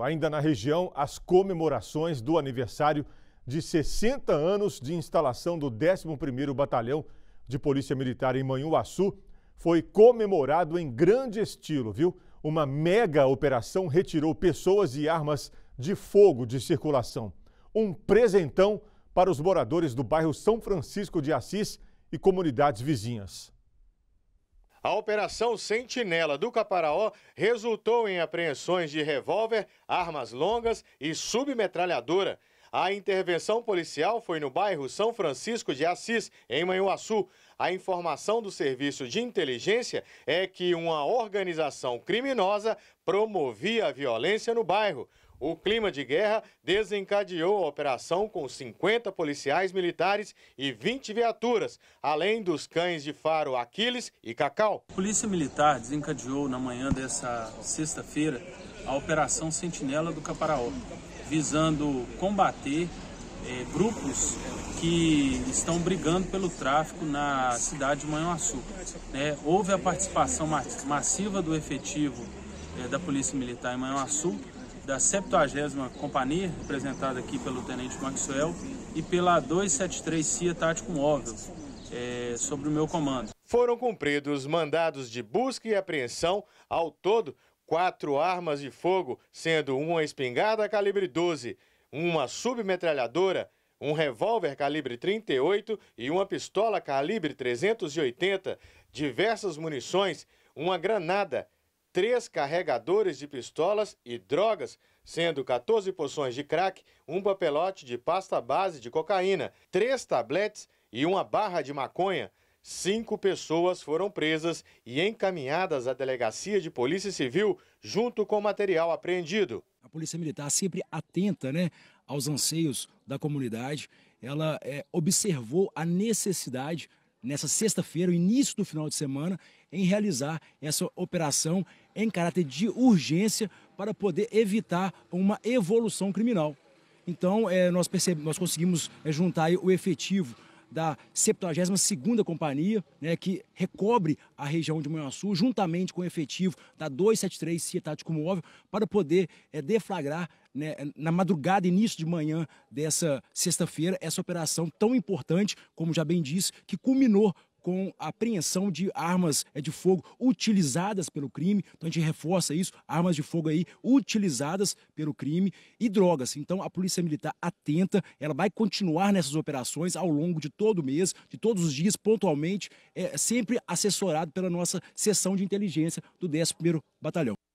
Ainda na região, as comemorações do aniversário de 60 anos de instalação do 11º Batalhão de Polícia Militar em Manhuaçu foi comemorado em grande estilo, viu? Uma mega operação retirou pessoas e armas de fogo de circulação. Um presentão para os moradores do bairro São Francisco de Assis e comunidades vizinhas. A Operação Sentinela do Caparaó resultou em apreensões de revólver, armas longas e submetralhadora a intervenção policial foi no bairro São Francisco de Assis, em Manhuaçu. A informação do serviço de inteligência é que uma organização criminosa promovia a violência no bairro. O clima de guerra desencadeou a operação com 50 policiais militares e 20 viaturas, além dos cães de faro Aquiles e Cacau. A Polícia Militar desencadeou na manhã dessa sexta-feira a Operação Sentinela do Caparaó, visando combater é, grupos que estão brigando pelo tráfico na cidade de Manhuaçu. Né? Houve a participação massiva do efetivo é, da Polícia Militar em Manhuaçu, da 70 Companhia, representada aqui pelo Tenente Maxwell, e pela 273 CIA Tático Móvel, é, sobre o meu comando. Foram cumpridos mandados de busca e apreensão, ao todo, quatro armas de fogo, sendo uma espingarda calibre 12, uma submetralhadora, um revólver calibre 38 e uma pistola calibre 380, diversas munições, uma granada, três carregadores de pistolas e drogas, sendo 14 poções de crack, um papelote de pasta base de cocaína, três tabletes e uma barra de maconha, Cinco pessoas foram presas e encaminhadas à delegacia de polícia civil junto com o material apreendido. A polícia militar sempre atenta né, aos anseios da comunidade. Ela é, observou a necessidade, nessa sexta-feira, o início do final de semana, em realizar essa operação em caráter de urgência para poder evitar uma evolução criminal. Então, é, nós, percebemos, nós conseguimos é, juntar o efetivo da 72ª Companhia, né, que recobre a região de Manhuaçu, juntamente com o efetivo da 273 Cia Tático Móvel, para poder é, deflagrar né, na madrugada, início de manhã dessa sexta-feira, essa operação tão importante, como já bem disse, que culminou com a apreensão de armas é, de fogo utilizadas pelo crime. Então a gente reforça isso, armas de fogo aí utilizadas pelo crime e drogas. Então a Polícia Militar atenta, ela vai continuar nessas operações ao longo de todo o mês, de todos os dias, pontualmente, é, sempre assessorado pela nossa seção de inteligência do 11º Batalhão.